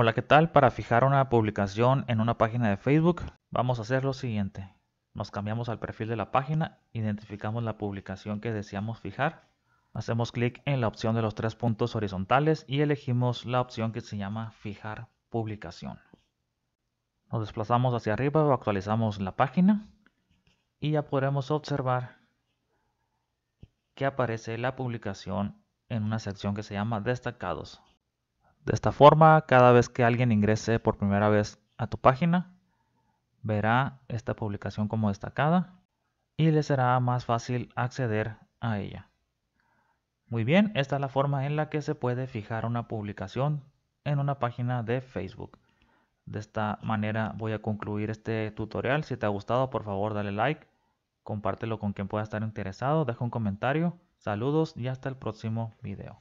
Hola, ¿qué tal? Para fijar una publicación en una página de Facebook, vamos a hacer lo siguiente. Nos cambiamos al perfil de la página, identificamos la publicación que deseamos fijar, hacemos clic en la opción de los tres puntos horizontales y elegimos la opción que se llama fijar publicación. Nos desplazamos hacia arriba o actualizamos la página y ya podremos observar que aparece la publicación en una sección que se llama destacados. De esta forma, cada vez que alguien ingrese por primera vez a tu página, verá esta publicación como destacada y le será más fácil acceder a ella. Muy bien, esta es la forma en la que se puede fijar una publicación en una página de Facebook. De esta manera voy a concluir este tutorial. Si te ha gustado, por favor dale like, compártelo con quien pueda estar interesado, deja un comentario, saludos y hasta el próximo video.